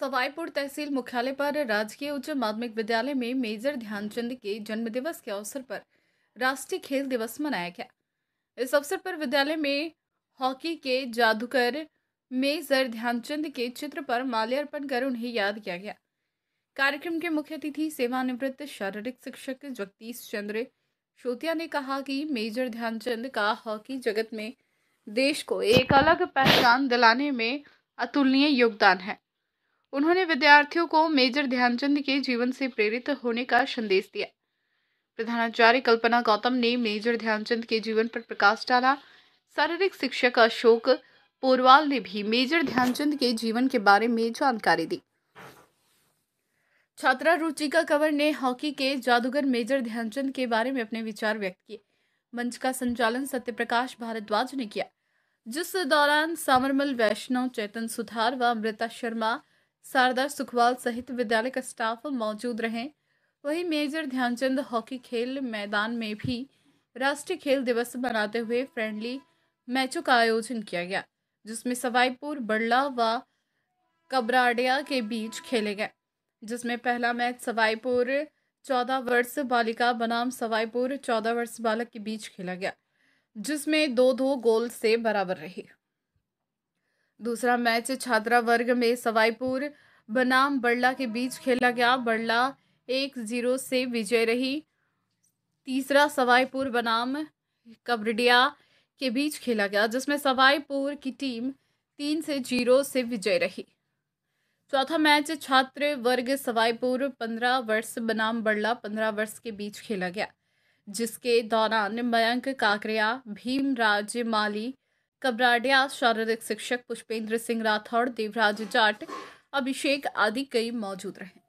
सवाईपुर तहसील मुख्यालय पर राजकीय उच्च माध्यमिक विद्यालय में मेजर ध्यानचंद के जन्मदिवस के अवसर पर राष्ट्रीय खेल दिवस मनाया गया इस अवसर पर विद्यालय में हॉकी के जादूगर मेजर ध्यानचंद के चित्र पर माल्यार्पण कर उन्हें याद किया गया कार्यक्रम के मुख्य अतिथि सेवानिवृत्त शारीरिक शिक्षक जगदीश चंद्र श्रोतिया ने कहा कि मेजर ध्यानचंद का हॉकी जगत में देश को एक अलग पहचान दिलाने में अतुलनीय योगदान है उन्होंने विद्यार्थियों को मेजर ध्यानचंद के जीवन से प्रेरित होने का संदेश दिया प्रधानाचार्य कल्पना गौतम ने मेजर ध्यानचंद के जीवन पर प्रकाश डाला शारीरिक शिक्षक अशोक पोरवाल ने भी मेजर ध्यानचंद के जीवन के बारे में जानकारी दी छात्रा रुचिका कंवर ने हॉकी के जादूगर मेजर ध्यानचंद के बारे में अपने विचार व्यक्त किए मंच का संचालन सत्यप्रकाश भारद्वाज ने किया जिस दौरान सामरमल वैष्णव चेतन सुधार व अमृता शर्मा शारदा सुखवाल सहित विद्यालय का स्टाफ मौजूद रहे वहीं मेजर ध्यानचंद हॉकी खेल मैदान में भी राष्ट्रीय खेल दिवस मनाते हुए फ्रेंडली मैचों का आयोजन किया गया जिसमें सवाईपुर बड़ला व कबराडिया के बीच खेले गए जिसमें पहला मैच सवाईपुर चौदह वर्ष बालिका बनाम सवाईपुर चौदह वर्ष बालक के बीच खेला गया जिसमें दो दो गोल से बराबर रही दूसरा मैच छात्रा वर्ग में सवाईपुर बनाम बड़ला के बीच खेला गया बड़ला एक जीरो से विजय रही तीसरा सवाईपुर बनाम कबरडिया के बीच खेला गया जिसमें सवाईपुर की टीम तीन से जीरो से विजय रही चौथा मैच छात्र वर्ग सवाईपुर पंद्रह वर्ष बनाम बड़ला पंद्रह वर्ष के बीच खेला गया जिसके दौरान मयंक काकरिया भीमराज माली कबराडिया शारीरिक शिक्षक पुष्पेंद्र सिंह राठौड़ देवराज जाट अभिषेक आदि कई मौजूद रहे